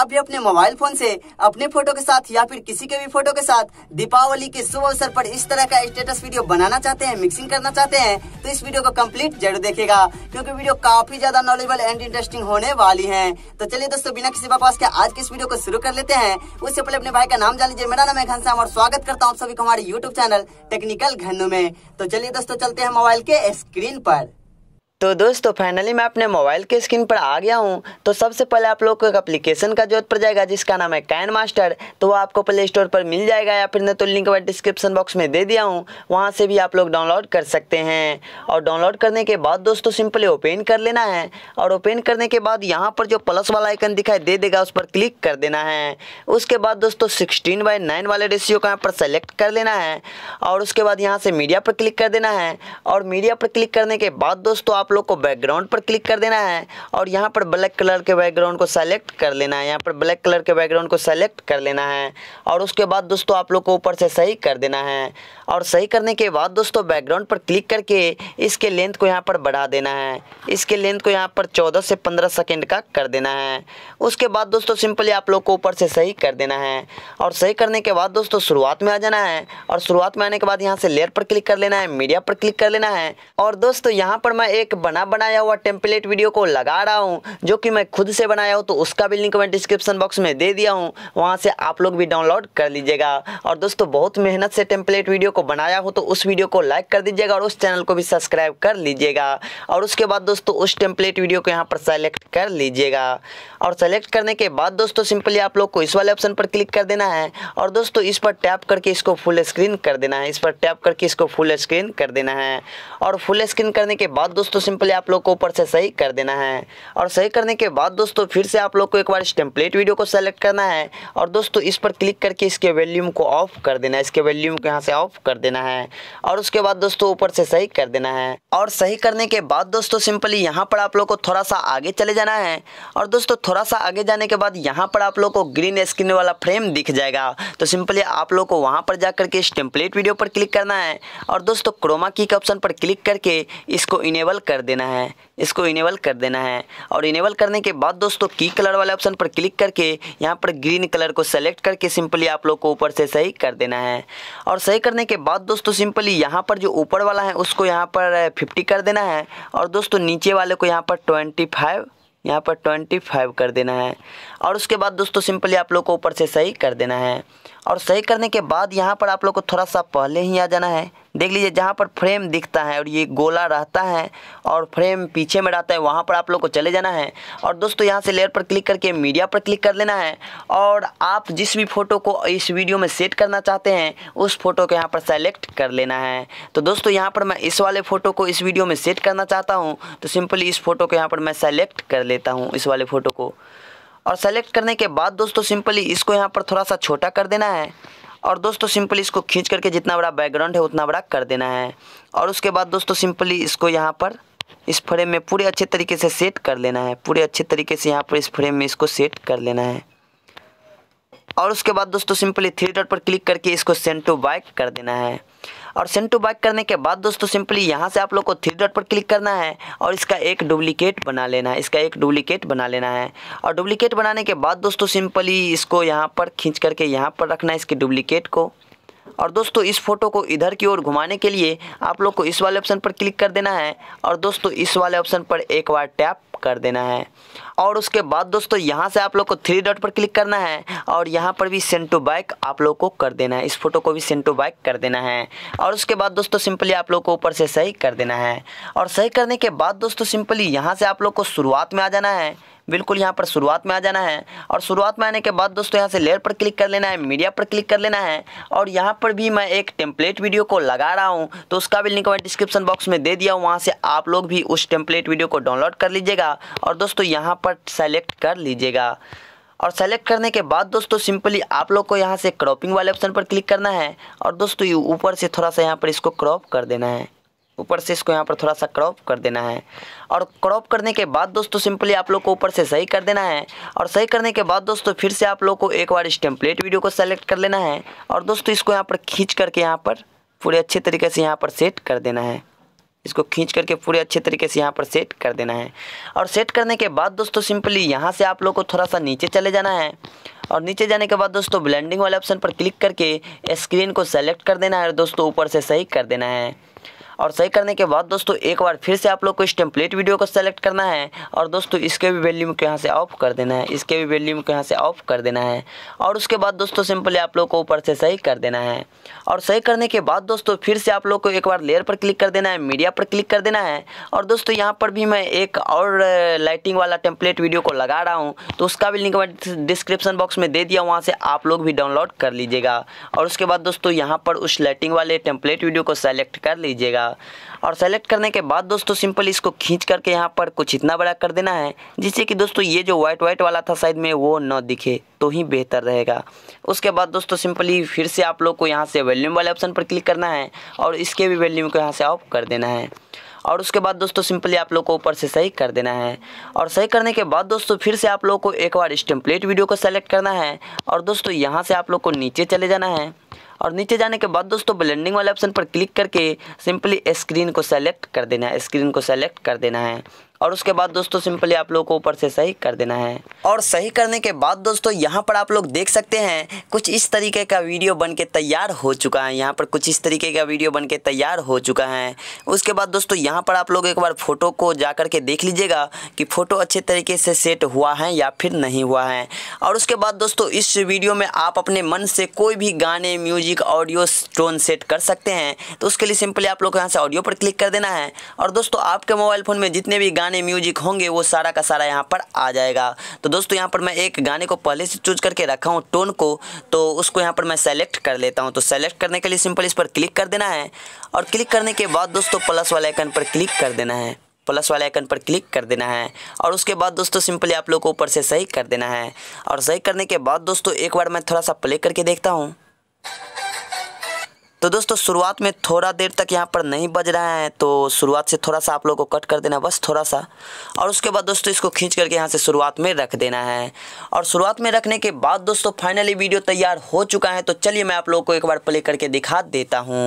आप भी अपने मोबाइल फोन से अपने फोटो के साथ या फिर किसी के भी फोटो के साथ दीपावली के शुभ अवसर पर इस तरह का स्टेटस वीडियो बनाना चाहते हैं मिक्सिंग करना चाहते हैं तो इस वीडियो को कम्प्लीट जरूर देखेगा क्योंकि वीडियो काफी ज्यादा नॉलेजल एंड इंटरेस्टिंग होने वाली है तो चलिए दोस्तों बिना किसी बापास के आज के इस वीडियो को शुरू कर लेते हैं उससे पहले अपने भाई का नाम जान लीजिए मेरा नाम है घनश्याम और स्वागत करता हूँ सभी को हमारे यूट्यूब चैनल टेक्निकल घनु में तो चलिए दोस्तों चलते हैं मोबाइल के स्क्रीन आरोप तो दोस्तों फाइनली मैं अपने मोबाइल के स्क्रीन पर आ गया हूँ तो सबसे पहले आप लोग को एक एप्लीकेशन का जरूरत पड़ जाएगा जिसका नाम है कैन मास्टर तो वो आपको प्ले स्टोर पर मिल जाएगा या फिर न तो लिंक मैं डिस्क्रिप्शन बॉक्स में दे दिया हूँ वहाँ से भी आप लोग डाउनलोड कर सकते हैं और डाउनलोड करने के बाद दोस्तों सिंपली ओपन कर लेना है और ओपन करने के बाद यहाँ पर जो प्लस वाला आइकन दिखाई दे देगा उस पर क्लिक कर देना है उसके बाद दोस्तों सिक्सटीन बाई नाइन वाले रेशियो का यहाँ पर सेलेक्ट कर लेना है और उसके बाद यहाँ से मीडिया पर क्लिक कर देना है और मीडिया पर क्लिक करने के बाद दोस्तों आप आप लोग को बैकग्राउंड पर क्लिक कर देना है और यहाँ पर ब्लैक कलर के बैकग्राउंड को सेलेक्ट कर लेना है यहाँ पर ब्लैक कलर के बैकग्राउंड को सेलेक्ट कर लेना है और उसके बाद दोस्तों आप लोग को ऊपर से सही कर देना है और सही करने के बाद दोस्तों बैकग्राउंड पर क्लिक करके इसके लेंथ को यहाँ पर बढ़ा देना है इसके लेंथ को यहाँ पर चौदह से पंद्रह सेकेंड का कर देना है उसके बाद दोस्तों सिंपली आप लोग को ऊपर से सही कर देना है और सही करने के बाद दोस्तों शुरुआत में आ जाना है और शुरुआत में आने के बाद यहाँ से लेयर पर क्लिक कर लेना है मीडिया पर क्लिक कर लेना है और दोस्तों यहाँ पर मैं एक बना बनाया हुआ टेम्पलेट वीडियो को लगा रहा हूँ जो कि मैं खुद से बनाया हूँ तो उसका भी लिंक मैं डिस्क्रिप्शन बॉक्स में दे दिया हूँ वहाँ से आप लोग भी डाउनलोड कर लीजिएगा और दोस्तों बहुत मेहनत से टेम्पलेट वीडियो को को बनाया हो तो उस वीडियो को लाइक कर दीजिएगा और उस चैनल को भी सब्सक्राइब कर लीजिएगा और उसके बाद दोस्तों उस टेम्पलेट वीडियो को यहाँ पर सेलेक्ट कर लीजिएगा और सेलेक्ट करने के बाद दोस्तों सिंपली आप लोग को इस वाले ऑप्शन पर क्लिक कर देना है और दोस्तों इस पर टैप करके इसको फुल स्क्रीन कर देना है इस पर टैप करके इसको फुल स्क्रीन कर देना है और फुल स्क्रीन करने के बाद दोस्तों सिंपली आप लोग को ऊपर से सही कर देना है और सही करने के बाद दोस्तों फिर से आप लोग को एक बार इस टेम्पलेट वीडियो को सेलेक्ट करना है और दोस्तों इस पर क्लिक करके इसके वैल्यूम को ऑफ कर देना है इसके वैल्यूम को यहाँ से ऑफ कर देना है और उसके बाद दोस्तों ऊपर से सही कर देना है और सही करने के बाद दोस्तों सिंपली यहाँ पर आप लोग को थोड़ा सा आगे चले जाना है और दोस्तों थोड़ा सा आगे जाने के बाद यहाँ पर आप लोग को ग्रीन स्क्रीन वाला फ्रेम दिख जाएगा तो सिंपली आप लोग को वहाँ पर जा करके इस टेम्पलेट वीडियो पर क्लिक करना है और दोस्तों क्रोमा की ऑप्शन पर क्लिक करके इसको इनेबल कर देना है इसको इनेबल कर देना है और इनेबल करने के बाद दोस्तों की कलर वाले ऑप्शन पर क्लिक करके यहाँ पर ग्रीन कलर को सेलेक्ट करके सिंपली आप लोग को ऊपर से सही कर देना है और सही करने के बाद दोस्तों सिंपली यहाँ पर जो ऊपर वाला है उसको यहाँ पर फिफ्टी कर देना है और दोस्तों नीचे वाले को यहाँ पर ट्वेंटी फाइव यहाँ पर ट्वेंटी फाइव कर देना है और उसके बाद दोस्तों सिंपली आप लोग को ऊपर से सही कर देना है और सही करने के बाद यहाँ पर आप लोग को थोड़ा सा पहले ही आ जाना है देख लीजिए जहाँ पर फ्रेम दिखता है और ये गोला रहता है और फ्रेम पीछे में रहता है वहाँ पर आप लोग को चले जाना है और दोस्तों यहाँ से लेयर पर क्लिक करके मीडिया पर क्लिक कर लेना है और आप जिस भी फ़ोटो को इस वीडियो में सेट करना चाहते हैं उस फ़ोटो को यहाँ पर सेलेक्ट कर लेना है तो दोस्तों यहाँ पर मैं इस वाले फ़ोटो को इस वीडियो में सेट करना चाहता हूँ तो सिंपली इस फ़ोटो को यहाँ पर मैं सेलेक्ट कर लेता हूँ इस वाले फ़ोटो को और सेलेक्ट करने के बाद दोस्तों सिंपली इसको यहाँ पर थोड़ा सा छोटा कर देना है और दोस्तों सिंपली इसको खींच करके जितना बड़ा बैकग्राउंड है उतना बड़ा कर देना है और उसके बाद दोस्तों सिंपली इसको यहाँ पर इस फ्रेम में पूरे अच्छे तरीके से सेट कर लेना है पूरे अच्छे तरीके से यहाँ पर इस फ्रेम में इसको सेट कर लेना है और उसके बाद दोस्तों सिंपली थ्री डॉट पर क्लिक करके इसको सेंड टू बाइक कर देना है और सेंड टू बाइक करने के बाद दोस्तों सिंपली यहाँ से आप लोग को थ्री डॉट पर क्लिक करना है और इसका एक डुप्लीकेट बना लेना है इसका एक डुप्लीकेट बना लेना है और डुप्लीकेट बनाने के बाद दोस्तों सिंपली इसको यहाँ पर खींच करके यहाँ पर रखना है इसके डुप्लीकेट को और दोस्तों इस फोटो को इधर की ओर घुमाने के लिए आप लोग को इस वाले ऑप्शन पर क्लिक कर देना है और दोस्तों इस वाले ऑप्शन पर एक बार टैप कर देना है और उसके बाद दोस्तों यहाँ से आप लोग को थ्री डॉट पर क्लिक करना है और यहाँ पर भी सेंड टू बाइक आप लोग को कर देना है इस फोटो को भी सेंड टू बाइक कर देना है और उसके बाद दोस्तों सिंपली आप लोग को ऊपर से सही कर देना है और सही करने के बाद दोस्तों सिंपली यहाँ से आप लोग को शुरुआत में आ जाना है बिल्कुल यहाँ पर शुरुआत में आ जाना है और शुरुआत में आने के बाद दोस्तों यहाँ से लेयर पर क्लिक कर लेना है मीडिया पर क्लिक कर लेना है और यहाँ पर पर भी मैं एक टेम्पलेट वीडियो को लगा रहा हूँ तो उसका भी लिंक मैं डिस्क्रिप्शन बॉक्स में दे दिया हूँ वहाँ से आप लोग भी उस टेम्पलेट वीडियो को डाउनलोड कर लीजिएगा और दोस्तों यहाँ पर सेलेक्ट कर लीजिएगा और सेलेक्ट करने के बाद दोस्तों सिंपली आप लोग को यहाँ से क्रॉपिंग वाले ऑप्शन पर क्लिक करना है और दोस्तों ऊपर से थोड़ा सा यहाँ पर इसको क्रॉप कर देना है ऊपर से इसको यहाँ पर थोड़ा सा क्रॉप कर देना है और क्रॉप करने के बाद दोस्तों सिंपली आप लोग को ऊपर से सही कर देना है और सही करने के बाद दोस्तों फिर से आप लोग को एक बार इस टेम्पलेट वीडियो को सेलेक्ट कर लेना है और दोस्तों इसको यहाँ पर खींच करके यहाँ पर पूरे अच्छे तरीके से यहाँ पर सेट कर देना है इसको खींच करके पूरे अच्छे तरीके से यहाँ पर सेट कर देना है और सेट करने के बाद दोस्तों सिंपली यहाँ से आप लोग को थोड़ा सा नीचे चले जाना है और नीचे जाने के बाद दोस्तों ब्लेंडिंग वाले ऑप्शन पर क्लिक करके स्क्रीन को सेलेक्ट कर देना है और दोस्तों ऊपर से सही कर देना है और सही करने के बाद दोस्तों एक बार फिर से आप लोग को इस टेम्पलेट वीडियो को सेलेक्ट करना है और दोस्तों इसके भी वैल्यूम को यहाँ से ऑफ कर देना है इसके भी वैल्यूम को यहाँ से ऑफ कर देना है और उसके बाद दोस्तों सिंपली आप लोग को ऊपर से सही कर देना है और सही करने के बाद दोस्तों फिर से आप लोग को एक बार लेयर पर क्लिक कर देना है मीडिया पर क्लिक कर देना है और दोस्तों यहाँ पर भी मैं एक और लाइटिंग वाला टेम्पलेट वीडियो को लगा रहा हूँ तो उसका भी लिंक मैं डिस्क्रिप्शन बॉक्स में दे दिया वहाँ से आप लोग भी डाउनलोड कर लीजिएगा और उसके बाद दोस्तों यहाँ पर उस लाइटिंग वाले टेम्पलेट वीडियो को सेलेक्ट कर लीजिएगा जाएगा और सेलेक्ट करने के बाद दोस्तों सिंपल इसको खींच करके यहाँ पर कुछ इतना बड़ा कर देना है जिससे कि दोस्तों ये जो व्हाइट व्हाइट वाला था साइड में वो न दिखे तो ही बेहतर रहेगा उसके बाद दोस्तों सिंपली फिर से आप लोग को यहाँ से वैल्यूम वाले ऑप्शन पर क्लिक करना है और इसके भी वैल्यूम को यहाँ से ऑफ कर देना है और उसके बाद दोस्तों सिंपली आप लोग को ऊपर से सही कर देना है और सही करने के बाद दोस्तों फिर से आप लोग को एक बार स्टेम्पलेट वीडियो को सेलेक्ट करना है और दोस्तों यहाँ से आप लोग को नीचे चले जाना है और नीचे जाने के बाद दोस्तों ब्लेंडिंग वाले ऑप्शन पर क्लिक करके सिंपली स्क्रीन को सेलेक्ट कर देना है स्क्रीन को सेलेक्ट कर देना है और उसके बाद दोस्तों सिंपली आप लोग को ऊपर से सही कर देना है और सही करने के बाद दोस्तों यहाँ पर आप लोग देख सकते हैं कुछ इस तरीके का वीडियो बन के तैयार हो चुका है यहाँ पर कुछ इस तरीके का वीडियो बन के तैयार हो चुका है उसके बाद दोस्तों यहाँ पर आप लोग एक बार फ़ोटो को जा कर के देख लीजिएगा कि फ़ोटो अच्छे तरीके से सेट हुआ है या फिर नहीं हुआ है और उसके बाद दोस्तों इस वीडियो में आप अपने मन से कोई भी गाने म्यूजिक ऑडियो टोन सेट कर सकते हैं तो उसके लिए सिंपली आप लोग यहाँ से ऑडियो पर क्लिक कर देना है और दोस्तों आपके मोबाइल फ़ोन में जितने भी गाने पुराने म्यूजिक होंगे वो सारा का सारा यहाँ पर आ जाएगा तो दोस्तों यहाँ पर मैं एक गाने को पहले से चूज करके रखा हूँ टोन को तो उसको यहाँ पर मैं सेलेक्ट कर लेता हूँ तो सेलेक्ट करने के लिए सिंपल इस पर क्लिक कर देना है और क्लिक करने के बाद दोस्तों प्लस वाले आइकन पर क्लिक कर देना है प्लस वाले आइकन पर क्लिक कर देना है और उसके बाद दोस्तों सिंपली आप लोग को ऊपर से सही कर देना है और सही करने के बाद दोस्तों एक बार मैं थोड़ा सा प्ले करके देखता हूँ तो दोस्तों शुरुआत में थोड़ा देर तक यहाँ पर नहीं बज रहा है तो शुरुआत से थोड़ा सा आप लोगों को कट कर देना बस थोड़ा सा और उसके बाद दोस्तों इसको खींच करके यहाँ से शुरुआत में रख देना है और शुरुआत में रखने के बाद दोस्तों फाइनली वीडियो तैयार हो चुका है तो चलिए मैं आप लोगों को एक बार प्ले करके दिखा देता हूँ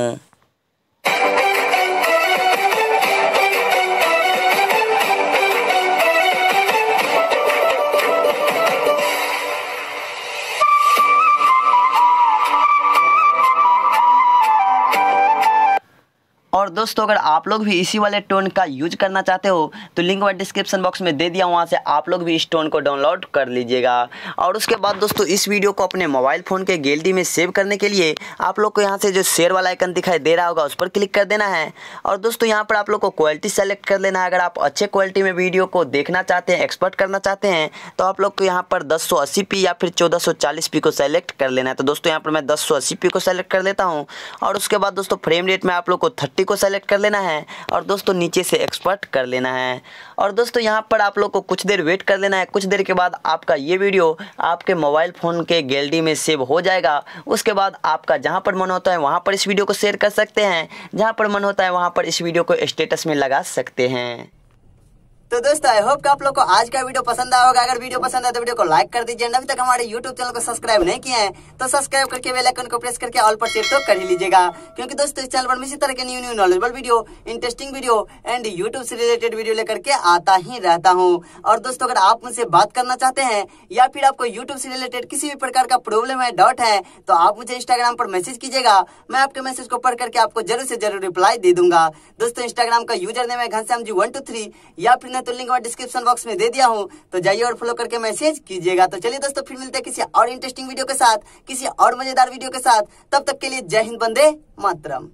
और दोस्तों अगर आप लोग भी इसी वाले टोन का यूज करना चाहते हो तो लिंक मैं डिस्क्रिप्शन बॉक्स में दे दिया वहाँ से आप लोग भी इस टोन को डाउनलोड कर लीजिएगा और उसके बाद दोस्तों इस वीडियो को अपने मोबाइल फ़ोन के गैलरी में सेव करने के लिए आप लोग को यहाँ से जो शेयर वाला आइकन दिखाई दे रहा होगा उस पर क्लिक कर देना है और दोस्तों यहाँ पर आप लोग को क्वालिटी सेलेक्ट कर लेना है अगर आप अच्छे क्वालिटी में वीडियो को देखना चाहते हैं एक्सपर्ट करना चाहते हैं तो आप लोग को यहाँ पर दस पी या फिर चौदह पी को सेलेक्ट कर लेना है तो दोस्तों यहाँ पर मैं दस पी को सेलेक्ट कर लेता हूँ और उसके बाद दोस्तों फ्रेम रेट में आप लोग को थर्टी को को सेलेक्ट कर लेना है और दोस्तों नीचे से एक्सपर्ट कर लेना है और दोस्तों यहाँ पर आप लोग को कुछ देर वेट कर लेना है कुछ देर के बाद आपका ये वीडियो आपके मोबाइल फ़ोन के गैलरी में सेव हो जाएगा उसके बाद आपका जहाँ पर मन होता है वहाँ पर इस वीडियो को शेयर कर सकते हैं जहाँ पर मन होता है वहाँ पर इस वीडियो को स्टेटस में लगा सकते हैं तो दोस्तों आई होप कि आप लोग को आज का वीडियो पसंद आया होगा अगर वीडियो पसंद आए तो वीडियो को लाइक कर दीजिए अभी तक हमारे यूट्यूब चैनल को सब्सक्राइब नहीं किया है तो सब्सक्राइब करके बेल आइकन को प्रेस करके ऑल पर सेट तो कर ही लीजिएगा क्योंकि दोस्तों इस चैनल पर इसी तरह के new new knowledgeable video interesting video and YouTube से रिलेटेड वीडियो लेकर के आता ही रहता हूँ और दोस्तों अगर आप मुझसे बात करना चाहते हैं या फिर आपको यूट्यूब से रिलेटेड किसी भी प्रकार का प्रॉब्लम है डाउट है तो आप मुझे इंस्टाग्राम पर मैसेज कीजिएगा मैं आपके मैसेज को पढ़ करके आपको जरूर से जरूर रिप्लाई दे दूंगा दोस्तों इंस्टाग्राम का यूजर नेम है Ghanshyam ji one two three या फिर तो लिंक मैं डिस्क्रिप्शन बॉक्स में दे दिया हूँ तो जाइए और फॉलो करके मैसेज कीजिएगा तो चलिए दोस्तों फिर मिलते हैं किसी और इंटरेस्टिंग वीडियो के साथ किसी और मजेदार वीडियो के साथ तब तक के लिए जय हिंद बंदे मातरम